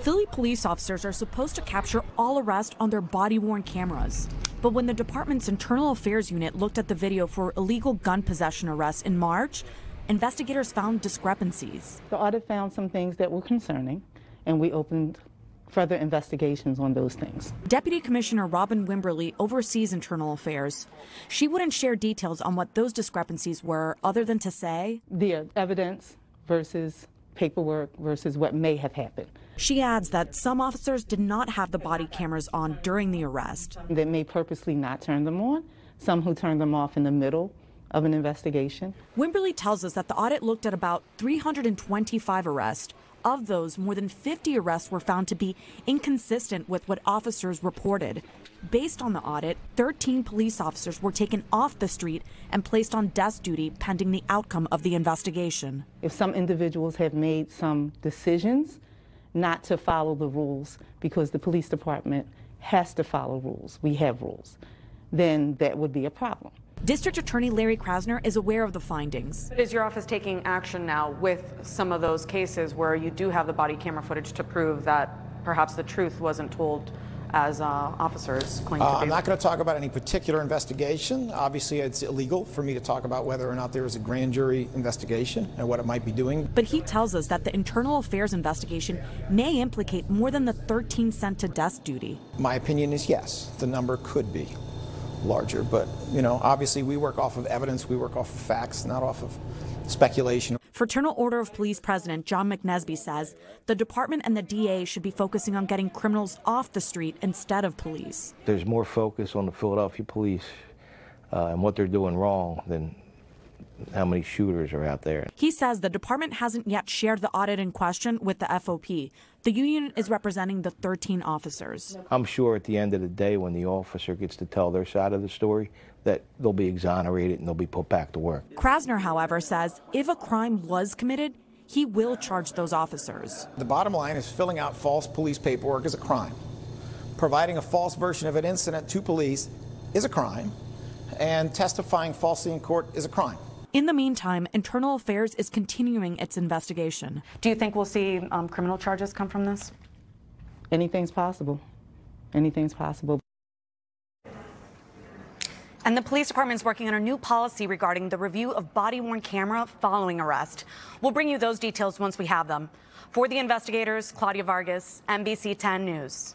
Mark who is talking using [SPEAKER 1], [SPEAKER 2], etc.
[SPEAKER 1] Philly police officers are supposed to capture all arrests on their body worn cameras. But when the department's internal affairs unit looked at the video for illegal gun possession arrests in March, investigators found discrepancies. The
[SPEAKER 2] audit found some things that were concerning, and we opened further investigations on those things.
[SPEAKER 1] Deputy Commissioner Robin Wimberly oversees internal affairs. She wouldn't share details on what those discrepancies were, other than to say the evidence
[SPEAKER 2] versus paperwork versus what may have happened.
[SPEAKER 1] She adds that some officers did not have the body cameras on during the arrest. They may
[SPEAKER 2] purposely not turn them on, some who turned them off in the middle of an investigation.
[SPEAKER 1] Wimberly tells us that the audit looked at about 325 arrests. Of those, more than 50 arrests were found to be inconsistent with what officers reported. Based on the audit, 13 police officers were taken off the street and placed on desk duty pending the outcome of the investigation.
[SPEAKER 2] If some individuals have made some decisions not to follow the rules because the police department has to follow rules, we have rules, then that would be a problem.
[SPEAKER 1] District Attorney Larry Krasner is aware of the findings. Is your office taking action now with some of those cases where you do have the body camera footage to prove that perhaps the truth wasn't told as uh, officers claim uh, I'm
[SPEAKER 3] not going to talk about any particular investigation. Obviously, it's illegal for me to talk about whether or not there is a grand jury investigation and what it might be doing.
[SPEAKER 1] But he tells us that the internal affairs investigation may implicate more than the 13 cent to desk duty.
[SPEAKER 3] My opinion is yes, the number could be larger. But, you know, obviously we work off of evidence, we work off of facts, not off of speculation.
[SPEAKER 1] Fraternal Order of Police President John McNesby says the department and the DA should be focusing on getting criminals off the street instead of police.
[SPEAKER 3] There's more focus on the Philadelphia police uh, and what they're doing wrong than how many shooters are out there.
[SPEAKER 1] He says the department hasn't yet shared the audit in question with the FOP. The union is representing the 13 officers.
[SPEAKER 3] I'm sure at the end of the day, when the officer gets to tell their side of the story, that they'll be exonerated and they'll be put back to work.
[SPEAKER 1] Krasner, however, says if a crime was committed, he will charge those officers. The bottom line is filling
[SPEAKER 3] out false police paperwork is a crime. Providing a false version of an incident to police is a crime, and testifying falsely in court is a crime.
[SPEAKER 1] In the meantime, Internal Affairs is continuing its investigation. Do you think we'll see um, criminal charges come from this?
[SPEAKER 2] Anything's possible. Anything's possible.
[SPEAKER 1] And the police department is working on a new policy regarding the review of body worn camera following arrest. We'll bring you those details once we have them. For the investigators, Claudia Vargas, NBC 10 News.